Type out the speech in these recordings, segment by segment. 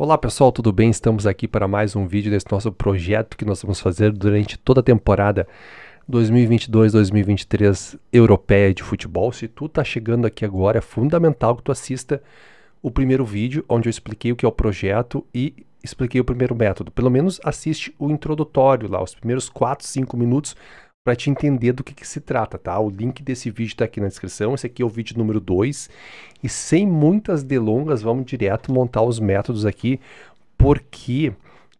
Olá pessoal, tudo bem? Estamos aqui para mais um vídeo desse nosso projeto que nós vamos fazer durante toda a temporada 2022-2023 europeia de futebol. Se tu está chegando aqui agora, é fundamental que tu assista o primeiro vídeo onde eu expliquei o que é o projeto e expliquei o primeiro método. Pelo menos assiste o introdutório lá, os primeiros 4, 5 minutos para te entender do que, que, se trata, tá? O link desse vídeo está aqui na descrição. Esse aqui é o vídeo número 2. E sem muitas delongas, vamos direto montar os métodos aqui, porque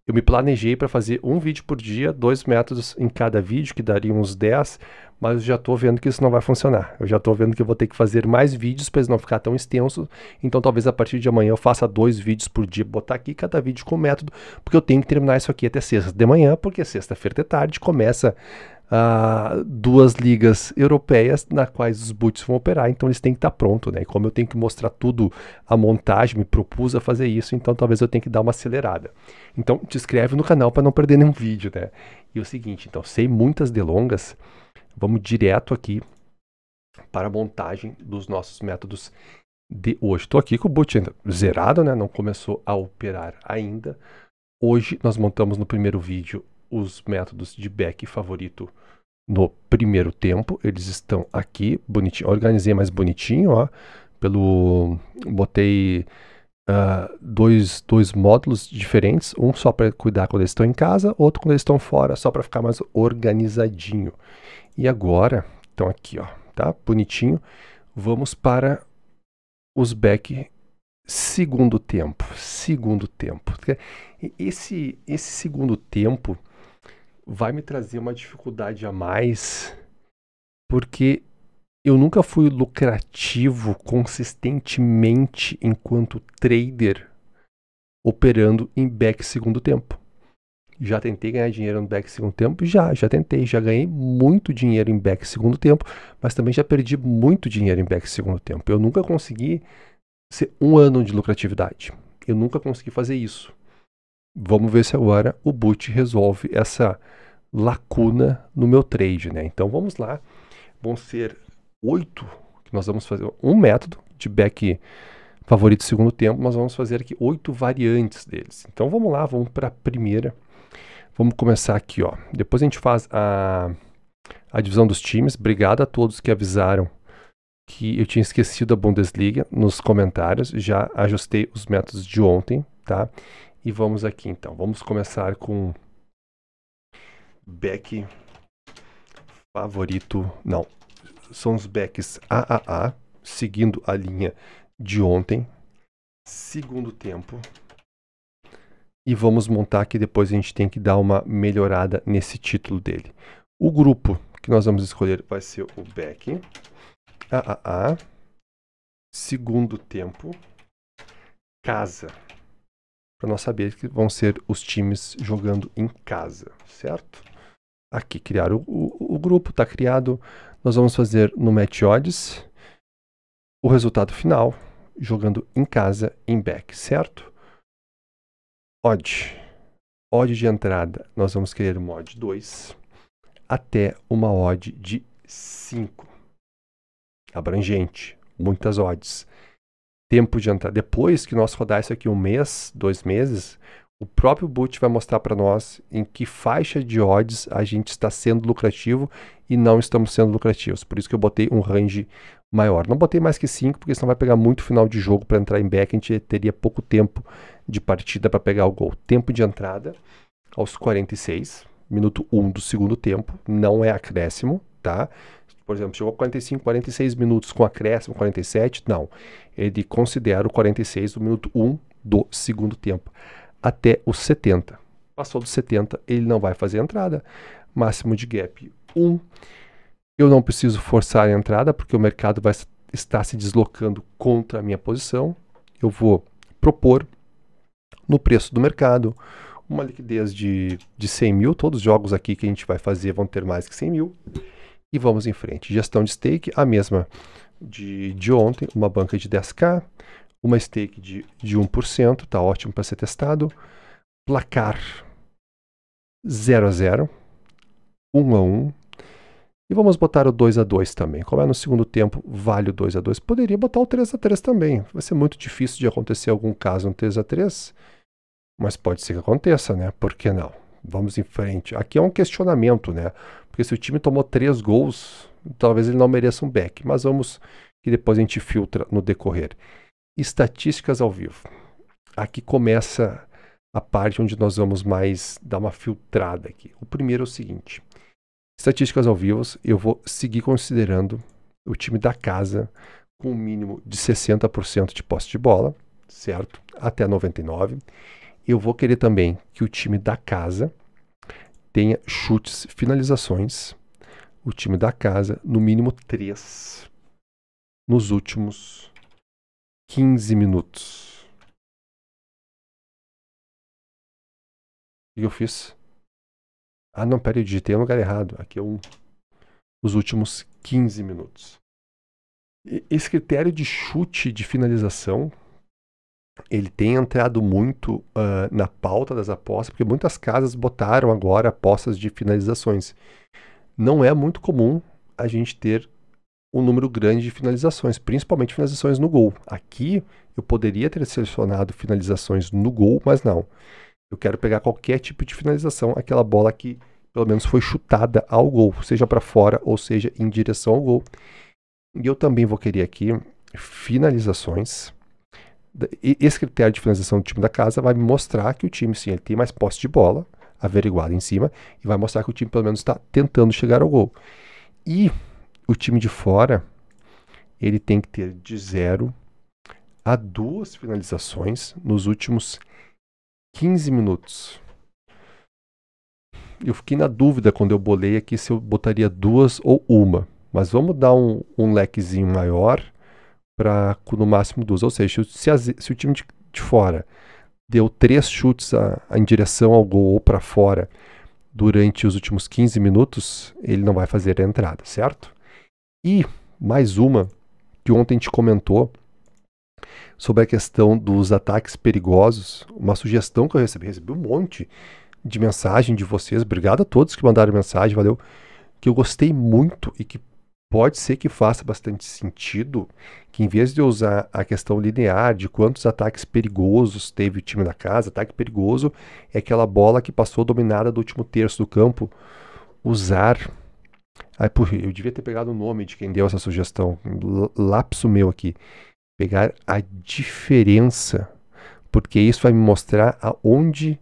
eu me planejei para fazer um vídeo por dia, dois métodos em cada vídeo, que daria uns 10, mas eu já estou vendo que isso não vai funcionar. Eu já estou vendo que eu vou ter que fazer mais vídeos para eles não ficar tão extenso. Então talvez a partir de amanhã eu faça dois vídeos por dia, botar aqui cada vídeo com método, porque eu tenho que terminar isso aqui até sexta de manhã, porque sexta-feira de tarde começa uh, duas ligas europeias na quais os boots vão operar, então eles têm que estar tá prontos, né? E como eu tenho que mostrar tudo a montagem, me propus a fazer isso, então talvez eu tenha que dar uma acelerada. Então te inscreve no canal para não perder nenhum vídeo, né? E o seguinte, então sem muitas delongas, vamos direto aqui para a montagem dos nossos métodos de hoje. Estou aqui com o boot ainda zerado, né? Não começou a operar ainda. Hoje nós montamos no primeiro vídeo os métodos de back favorito no primeiro tempo. Eles estão aqui, bonitinho. Organizei mais bonitinho, ó. Pelo. Botei uh, dois, dois módulos diferentes. Um só para cuidar quando eles estão em casa, outro quando eles estão fora, só para ficar mais organizadinho. E agora, então aqui, ó, tá? Bonitinho. Vamos para os back segundo tempo. Segundo tempo. Esse, esse segundo tempo vai me trazer uma dificuldade a mais, porque eu nunca fui lucrativo consistentemente enquanto trader operando em back segundo tempo. Já tentei ganhar dinheiro no back segundo tempo? Já, já tentei. Já ganhei muito dinheiro em back segundo tempo, mas também já perdi muito dinheiro em back segundo tempo. Eu nunca consegui ser um ano de lucratividade. Eu nunca consegui fazer isso vamos ver se agora o boot resolve essa lacuna no meu trade, né? Então vamos lá, vão ser oito nós vamos fazer um método de back favorito segundo tempo, mas vamos fazer aqui oito variantes deles. Então vamos lá, vamos para a primeira. Vamos começar aqui, ó. Depois a gente faz a, a divisão dos times. Obrigado a todos que avisaram que eu tinha esquecido a Bundesliga nos comentários. Já ajustei os métodos de ontem, tá? E vamos aqui então. Vamos começar com back favorito. Não, são os backs AAA, seguindo a linha de ontem. Segundo tempo. E vamos montar que depois a gente tem que dar uma melhorada nesse título dele. O grupo que nós vamos escolher vai ser o back AAA, segundo tempo, casa para nós saber que vão ser os times jogando em casa, certo? Aqui, criar o, o, o grupo, está criado. Nós vamos fazer no Match Odds o resultado final, jogando em casa, em back, certo? Odd. Odd de entrada, nós vamos querer uma odd 2 até uma odd de 5. Abrangente, muitas odds tempo de entrada. Depois que nós rodar isso aqui um mês, dois meses, o próprio boot vai mostrar para nós em que faixa de odds a gente está sendo lucrativo e não estamos sendo lucrativos. Por isso que eu botei um range maior. Não botei mais que 5, porque senão vai pegar muito final de jogo para entrar em back. A gente teria pouco tempo de partida para pegar o gol. Tempo de entrada aos 46, minuto 1 um do segundo tempo. Não é acréscimo, tá? por exemplo, chegou 45, 46 minutos com acréscimo, 47, não. Ele considera o 46 do minuto 1 do segundo tempo, até os 70. Passou dos 70, ele não vai fazer a entrada. Máximo de gap 1. Eu não preciso forçar a entrada, porque o mercado vai estar se deslocando contra a minha posição. Eu vou propor no preço do mercado uma liquidez de, de 100 mil. Todos os jogos aqui que a gente vai fazer vão ter mais que 100 mil e vamos em frente. Gestão de stake, a mesma de, de ontem, uma banca de 10K, uma stake de, de 1%, está ótimo para ser testado. Placar 0 a 0, 1 a 1. E vamos botar o 2 a 2 também. Como é no segundo tempo, vale o 2 a 2. Poderia botar o 3 a 3 também. Vai ser muito difícil de acontecer algum caso no 3 a 3, mas pode ser que aconteça, né? Por que não? Vamos em frente. Aqui é um questionamento, né? Porque se o time tomou três gols, talvez ele não mereça um back. Mas vamos que depois a gente filtra no decorrer. Estatísticas ao vivo. Aqui começa a parte onde nós vamos mais dar uma filtrada aqui. O primeiro é o seguinte: estatísticas ao vivo, eu vou seguir considerando o time da casa com um mínimo de 60% de posse de bola, certo? Até 99. Eu vou querer também que o time da casa tenha chutes, finalizações, o time da casa, no mínimo três nos últimos 15 minutos. O que eu fiz? Ah, não, peraí, eu digitei no lugar errado. Aqui é um. Os últimos 15 minutos. Esse critério de chute de finalização ele tem entrado muito uh, na pauta das apostas, porque muitas casas botaram agora apostas de finalizações. Não é muito comum a gente ter um número grande de finalizações, principalmente finalizações no gol. Aqui eu poderia ter selecionado finalizações no gol, mas não. Eu quero pegar qualquer tipo de finalização, aquela bola que pelo menos foi chutada ao gol, seja para fora ou seja em direção ao gol. E eu também vou querer aqui finalizações esse critério de finalização do time da casa vai mostrar que o time, sim, ele tem mais posse de bola, averiguado em cima, e vai mostrar que o time pelo menos está tentando chegar ao gol. E o time de fora, ele tem que ter de zero a duas finalizações nos últimos 15 minutos. Eu fiquei na dúvida quando eu bolei aqui se eu botaria duas ou uma. Mas vamos dar um, um lequezinho maior para no máximo duas. Ou seja, se, as, se o time de, de, fora deu três chutes a, a, em direção ao gol ou para fora durante os últimos 15 minutos, ele não vai fazer a entrada, certo? E mais uma que ontem a gente comentou sobre a questão dos ataques perigosos, uma sugestão que eu recebi, recebi um monte de mensagem de vocês, obrigado a todos que mandaram mensagem, valeu, que eu gostei muito e que pode ser que faça bastante sentido que em vez de usar a questão linear de quantos ataques perigosos teve o time da casa, ataque perigoso é aquela bola que passou dominada do último terço do campo, usar Ai, pô, eu devia ter pegado o nome de quem deu essa sugestão, lapso meu aqui. Pegar a diferença, porque isso vai me mostrar aonde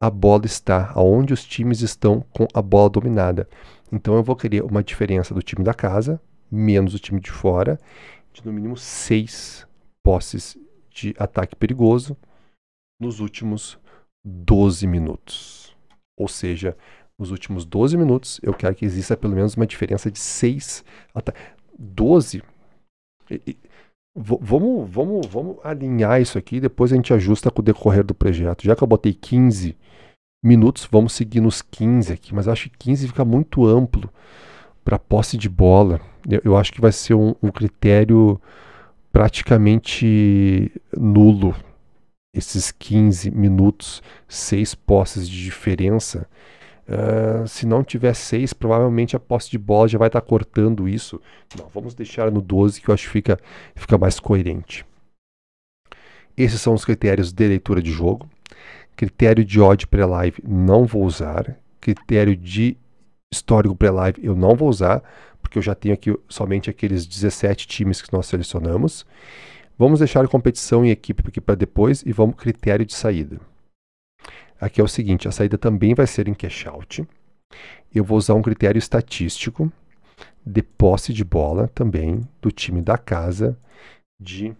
a bola está, aonde os times estão com a bola dominada. Então eu vou querer uma diferença do time da casa, menos o time de fora, de no mínimo seis posses de ataque perigoso nos últimos 12 minutos. Ou seja, nos últimos 12 minutos, eu quero que exista pelo menos uma diferença de 6 até 12. E, e, vamos, vamos, vamos alinhar isso aqui, depois a gente ajusta com o decorrer do projeto. Já que eu botei 15 minutos, vamos seguir nos 15 aqui, mas acho que 15 fica muito amplo para posse de bola. Eu, eu, acho que vai ser um, um critério praticamente nulo. Esses 15 minutos, seis posses de diferença. Uh, se não tiver 6, provavelmente a posse de bola já vai estar tá cortando isso. Não, vamos deixar no 12 que eu acho que fica, fica mais coerente. Esses são os critérios de leitura de jogo. Critério de odd pré-live não vou usar. Critério de histórico pré-live eu não vou usar, porque eu já tenho aqui somente aqueles 17 times que nós selecionamos. Vamos deixar competição e equipe aqui para depois e vamos critério de saída. Aqui é o seguinte, a saída também vai ser em cash out. Eu vou usar um critério estatístico de posse de bola também do time da casa de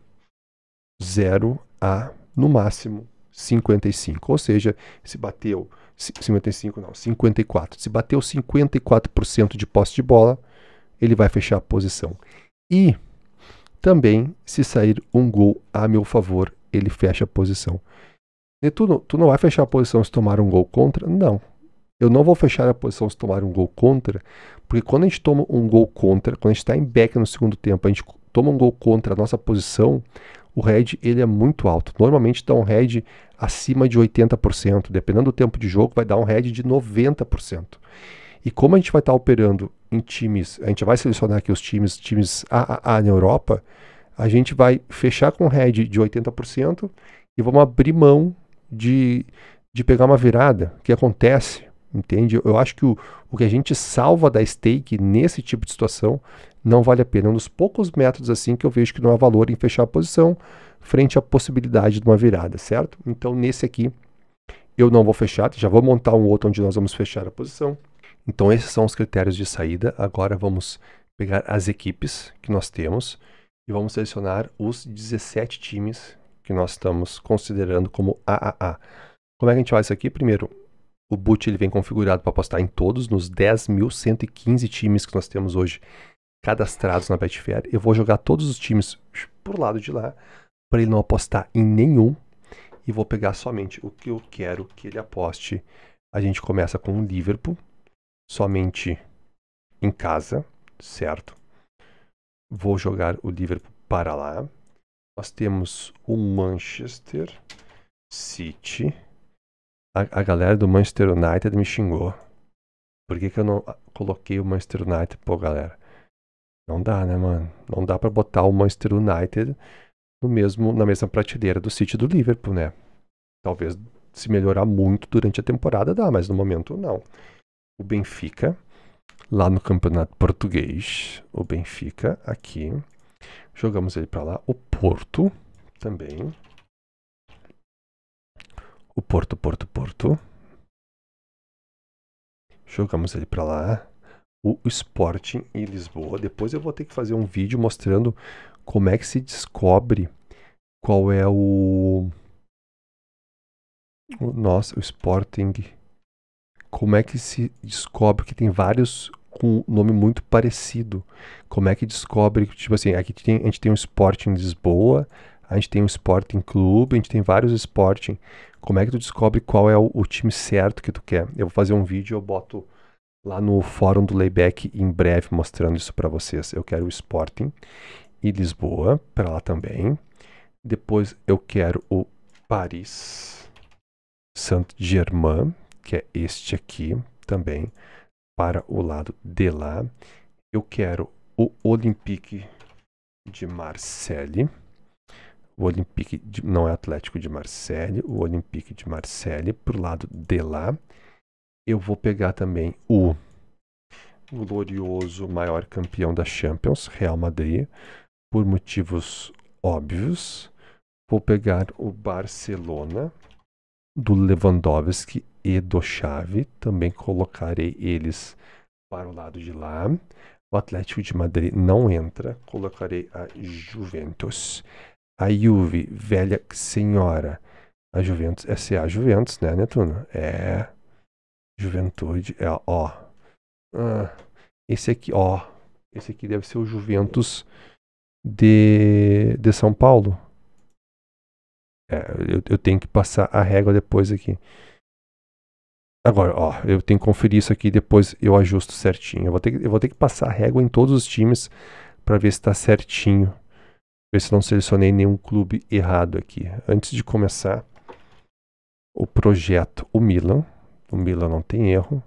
0 a no máximo 55. Ou seja, se bateu 55 não, 54. Se bateu 54% de posse de bola, ele vai fechar a posição. E também se sair um gol a meu favor, ele fecha a posição. E tu, não, tu não vai fechar a posição se tomar um gol contra? Não. Eu não vou fechar a posição se tomar um gol contra, porque quando a gente toma um gol contra, quando a gente está em back no segundo tempo, a gente toma um gol contra a nossa posição, o head ele é muito alto. Normalmente dá um head acima de 80%. Dependendo do tempo de jogo, vai dar um head de 90%. E como a gente vai estar operando em times, a gente vai selecionar aqui os times, times AAA na Europa, a gente vai fechar com head de 80% e vamos abrir mão de, de pegar uma virada, que acontece, entende? Eu acho que o, o que a gente salva da stake nesse tipo de situação não vale a pena. É um dos poucos métodos assim que eu vejo que não há valor em fechar a posição, frente à possibilidade de uma virada, certo? Então nesse aqui eu não vou fechar, já vou montar um outro onde nós vamos fechar a posição. Então esses são os critérios de saída. Agora vamos pegar as equipes que nós temos e vamos selecionar os 17 times que nós estamos considerando como AAA. Como é que a gente faz isso aqui? Primeiro, o boot ele vem configurado para apostar em todos, nos 10.115 times que nós temos hoje cadastrados na Betfair. Eu vou jogar todos os times por lado de lá para ele não apostar em nenhum e vou pegar somente o que eu quero que ele aposte. A gente começa com o Liverpool, somente em casa, certo? Vou jogar o Liverpool para lá. Nós temos o Manchester City. A, a galera do Manchester United me xingou. Por que, que eu não ah, coloquei o Manchester United? Pô, galera, não dá, né, mano? Não dá para botar o Manchester United no mesmo, na mesma prateleira do City do Liverpool, né? Talvez se melhorar muito durante a temporada dá, mas no momento não. O Benfica, lá no Campeonato Português, o Benfica aqui, jogamos ele para lá. O Porto também. O Porto, Porto, Porto. Jogamos ele para lá. O Sporting em Lisboa. Depois eu vou ter que fazer um vídeo mostrando como é que se descobre qual é o. Nossa, o Sporting. Como é que se descobre que tem vários com nome muito parecido? Como é que descobre, tipo assim, aqui tem, a gente tem um Sporting Lisboa, a gente tem um Sporting Clube, a gente tem vários Sporting. Como é que tu descobre qual é o, o time certo que tu quer? Eu vou fazer um vídeo, eu boto lá no fórum do Layback em breve mostrando isso para vocês. Eu quero o Sporting e Lisboa para lá também. Depois eu quero o Paris Saint-Germain, que é este aqui também, para o lado de lá. Eu quero o Olympique de Marseille. O Olympique de, não é Atlético de Marseille, o Olympique de Marseille para o lado de lá. Eu vou pegar também o glorioso maior campeão da Champions, Real Madrid por motivos óbvios, vou pegar o Barcelona do Lewandowski e do Xavi, também colocarei eles para o lado de lá. O Atlético de Madrid não entra, colocarei a Juventus. A Juve, velha senhora. A Juventus, é a Juventus, né, Netuno? É. Juventude, é, ó. Ah, esse aqui, ó. Esse aqui deve ser o Juventus de, de São Paulo. É, eu, eu, tenho que passar a régua depois aqui. Agora, ó, eu tenho que conferir isso aqui depois eu ajusto certinho. Eu vou ter que, eu vou ter que passar a régua em todos os times para ver se está certinho. Ver se não selecionei nenhum clube errado aqui. Antes de começar o projeto, o Milan. O Milan não tem erro.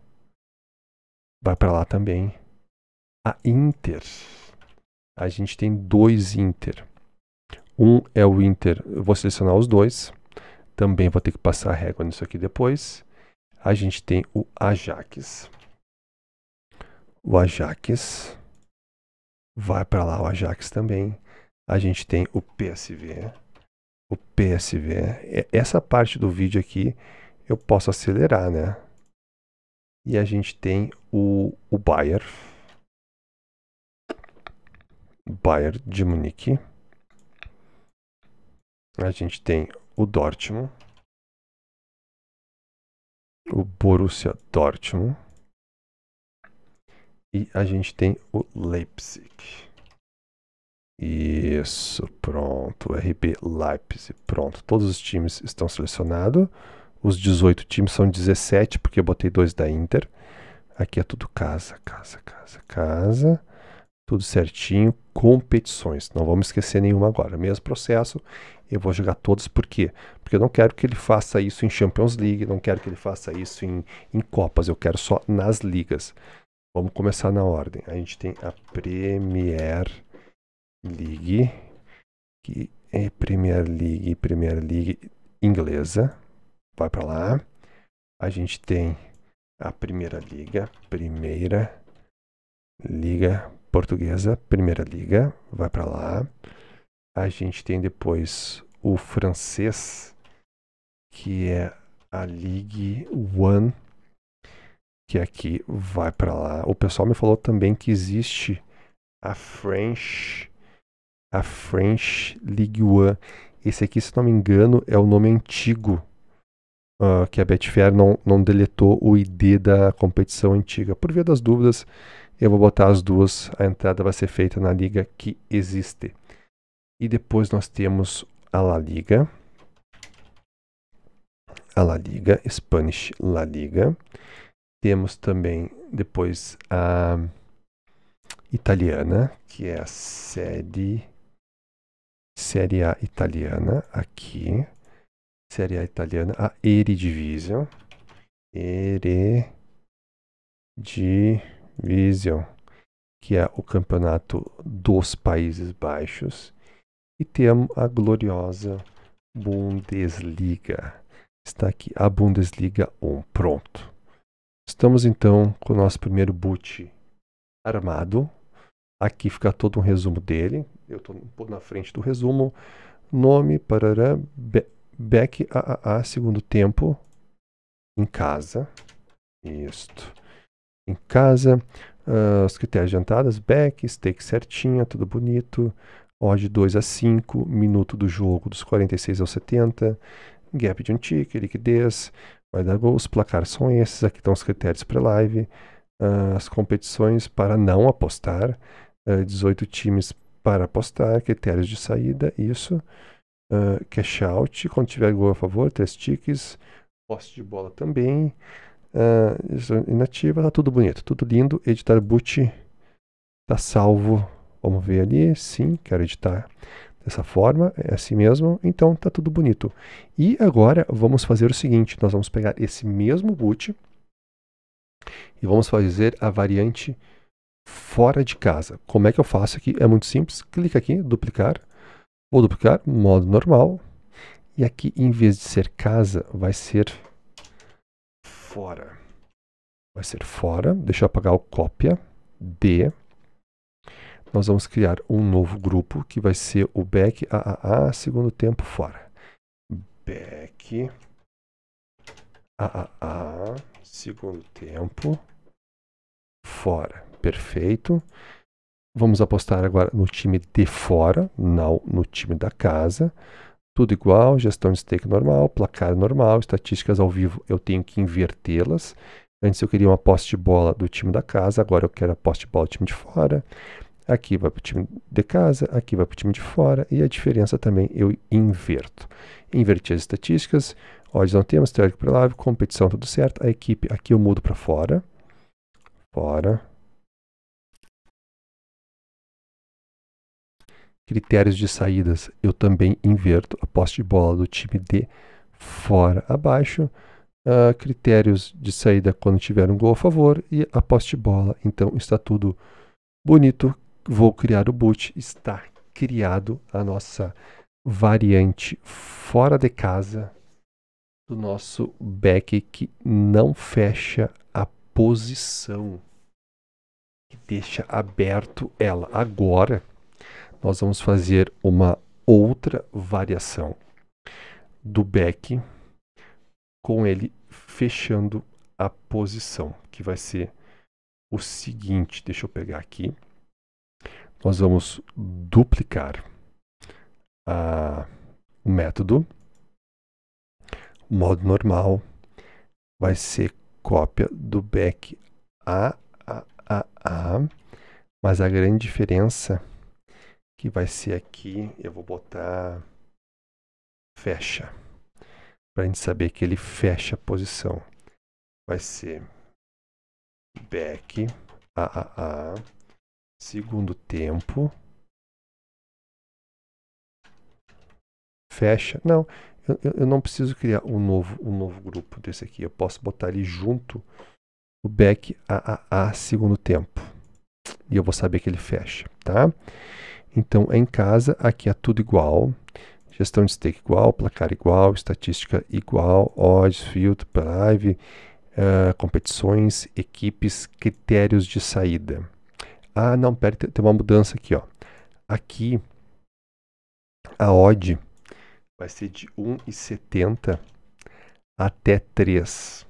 Vai para lá também. A Inter a gente tem dois Inter. Um é o Inter, eu vou selecionar os dois. Também vou ter que passar a régua nisso aqui depois. A gente tem o Ajax. O Ajax. Vai para lá o Ajax também. A gente tem o PSV. O PSV. Essa parte do vídeo aqui eu posso acelerar, né? E a gente tem o, o Bayer. Bayern de Munique. A gente tem o Dortmund. O Borussia Dortmund. E a gente tem o Leipzig. Isso, pronto. RB Leipzig, pronto. Todos os times estão selecionados. Os 18 times são 17, porque eu botei dois da Inter. Aqui é tudo casa, casa, casa, casa tudo certinho, competições. Não vamos esquecer nenhuma agora. Mesmo processo, eu vou jogar todos, por quê? Porque eu não quero que ele faça isso em Champions League, não quero que ele faça isso em, em Copas, eu quero só nas ligas. Vamos começar na ordem. A gente tem a Premier League, que é Premier League, Premier League inglesa. Vai para lá. A gente tem a Primeira Liga, Primeira Liga portuguesa, primeira liga, vai para lá. A gente tem depois o francês, que é a Ligue One, que aqui vai para lá. O pessoal me falou também que existe a French, a French Ligue One. Esse aqui, se não me engano, é o nome antigo uh, que a Betfair não, não deletou o ID da competição antiga. Por via das dúvidas, eu vou botar as duas, a entrada vai ser feita na liga que existe. E depois nós temos a La Liga, a La Liga, Spanish La Liga. Temos também depois a italiana, que é a série Série A italiana aqui. Série A italiana, a Eredivisie. Eredivisie. Vision, que é o campeonato dos Países Baixos, e temos a gloriosa Bundesliga. Está aqui a Bundesliga 1. Pronto. Estamos então com o nosso primeiro boot armado. Aqui fica todo um resumo dele. Eu estou um pouco na frente do resumo. Nome, parará, be, a AAA, segundo tempo, em casa. Isto em casa, uh, ah, os critérios de entradas, back, stake certinha, tudo bonito, odd 2 a 5, minuto do jogo dos 46 aos 70, gap de um tick, liquidez, vai dar gols os placares são esses, aqui estão os critérios para live, uh, as competições para não apostar, uh, ah, 18 times para apostar, critérios de saída, isso, uh, cash out, quando tiver gol a favor, três ticks poste de bola também, Uh, inativa, tá tudo bonito, tudo lindo. Editar boot, tá salvo. Vamos ver ali, sim, quero editar dessa forma, é assim mesmo, então tá tudo bonito. E agora vamos fazer o seguinte, nós vamos pegar esse mesmo boot e vamos fazer a variante fora de casa. Como é que eu faço aqui? É muito simples, clica aqui, duplicar, vou duplicar, modo normal, e aqui em vez de ser casa, vai ser fora. Vai ser fora. Deixa eu apagar o cópia. D. Nós vamos criar um novo grupo que vai ser o back AAA, segundo tempo fora. Back AAA, segundo tempo fora. Perfeito. Vamos apostar agora no time de fora, não no time da casa. Tudo igual, gestão de stake normal, placar normal, estatísticas ao vivo eu tenho que invertê-las. Antes eu queria uma poste de bola do time da casa, agora eu quero a poste de bola do time de fora. Aqui vai para o time de casa, aqui vai para o time de fora. E a diferença também eu inverto. Inverti as estatísticas, odds não temos, teórico para live, competição tudo certo. A equipe aqui eu mudo para fora. Fora, Critérios de saídas, eu também inverto a posse de bola do time de fora abaixo. Uh, critérios de saída quando tiver um gol a favor e a posse de bola. Então está tudo bonito. Vou criar o boot. Está criado a nossa variante fora de casa do nosso back que não fecha a posição, que deixa aberto ela. Agora nós vamos fazer uma outra variação do back com ele fechando a posição, que vai ser o seguinte, deixa eu pegar aqui. Nós vamos duplicar a, ah, o método, o modo normal, vai ser cópia do back a, a, a, a, mas a grande diferença que vai ser aqui, eu vou botar fecha, para a gente saber que ele fecha a posição. Vai ser back, AAA, segundo tempo, fecha. Não, eu, eu não preciso criar um novo, um novo grupo desse aqui, eu posso botar ele junto o back AAA segundo tempo. E eu vou saber que ele fecha, tá? Então, em casa, aqui é tudo igual. Gestão de stake igual, placar igual, estatística igual, odds, filtro, live, uh, eh, competições, equipes, critérios de saída. Ah, não, pera, tem uma mudança aqui, ó. Aqui, a odd vai ser de 1,70 até 3.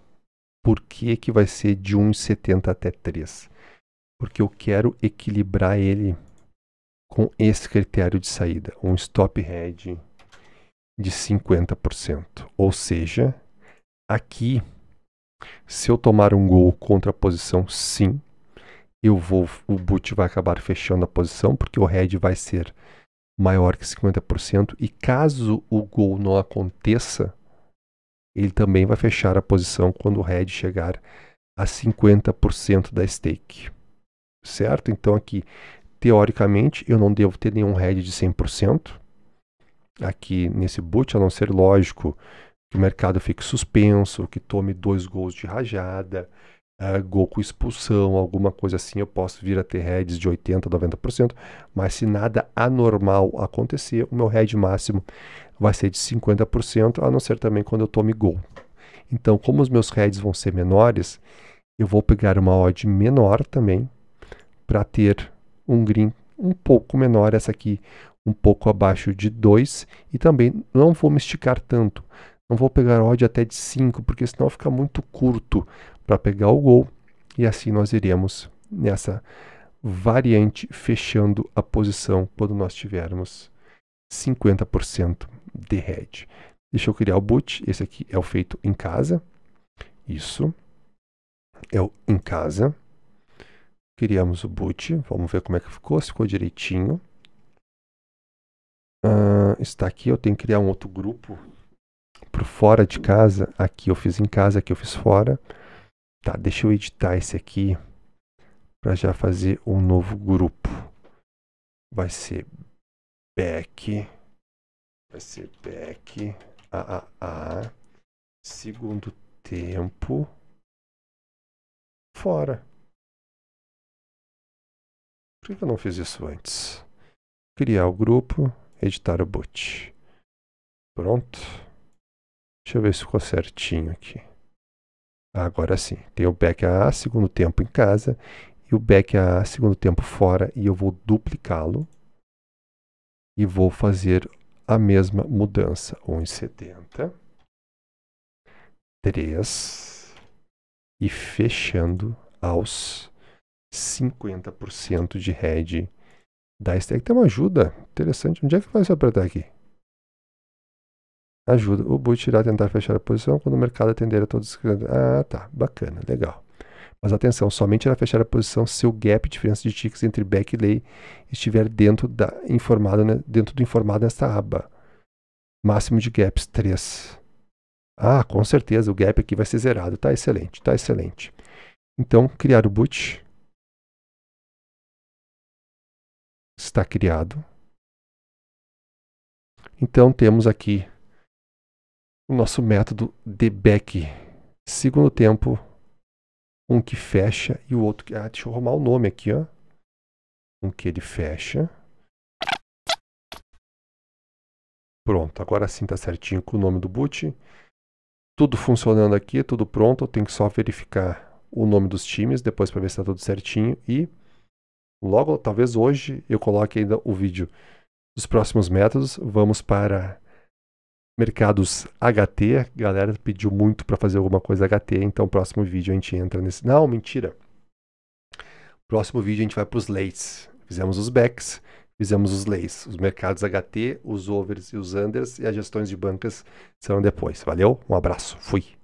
Por que, é que vai ser de 1,70 até 3? Porque eu quero equilibrar ele com esse critério de saída, um stop head de 50%. Ou seja, aqui, se eu tomar um gol contra a posição sim, eu vou, o boot vai acabar fechando a posição, porque o head vai ser maior que 50%, e caso o gol não aconteça, ele também vai fechar a posição quando o head chegar a 50% da stake. Certo? Então aqui teoricamente, eu não devo ter nenhum head de 100% aqui nesse boot, a não ser lógico que o mercado fique suspenso, que tome dois gols de rajada, uh, gol com expulsão, alguma coisa assim, eu posso vir a ter heads de 80%, 90%, mas se nada anormal acontecer, o meu head máximo vai ser de 50%, a não ser também quando eu tome gol. Então, como os meus heads vão ser menores, eu vou pegar uma odd menor também para ter um green um pouco menor, essa aqui um pouco abaixo de 2 e também não vou me esticar tanto. Não vou pegar odd até de 5, porque senão fica muito curto para pegar o gol e assim nós iremos nessa variante fechando a posição quando nós tivermos 50% de head. Deixa eu criar o boot, esse aqui é o feito em casa. Isso é o em casa. Criamos o boot. Vamos ver como é que ficou. Se ficou direitinho. Uh, está aqui. Eu tenho que criar um outro grupo para fora de casa. Aqui eu fiz em casa, aqui eu fiz fora. Tá, deixa eu editar esse aqui para já fazer um novo grupo. Vai ser back, vai ser back, a segundo tempo, fora. Por que eu não fiz isso antes? Criar o grupo, editar o boot. Pronto. Deixa eu ver se ficou certinho aqui. Agora sim, tem o back a segundo tempo em casa e o back a segundo tempo fora e eu vou duplicá-lo e vou fazer a mesma mudança. 1,70, 3 e fechando aos 50% de head da stack. Tem uma ajuda interessante. Onde é que vai se apertar aqui? Ajuda. O boot irá tentar fechar a posição quando o mercado atender a todos os Ah, tá. Bacana. Legal. Mas atenção, somente irá fechar a posição se o gap diferença de ticks entre back e lay estiver dentro, da, informado, né? dentro do informado nesta aba. Máximo de gaps 3. Ah, com certeza o gap aqui vai ser zerado. Tá excelente, tá excelente. Então, criar o boot. está criado. Então temos aqui o nosso método de back Segundo tempo, um que fecha e o outro que. Ah, deixa eu arrumar o nome aqui, ó. Um que ele fecha. Pronto, agora sim está certinho com o nome do boot. Tudo funcionando aqui, tudo pronto. Eu tenho que só verificar o nome dos times depois para ver se está tudo certinho. E logo, talvez hoje, eu coloque ainda o vídeo dos próximos métodos. Vamos para mercados HT. A galera pediu muito para fazer alguma coisa HT, então próximo vídeo a gente entra nesse. Não, mentira. Próximo vídeo a gente vai para os leites. Fizemos os backs, fizemos os leis, os mercados HT, os overs e os unders e as gestões de bancas serão depois. Valeu, um abraço, fui.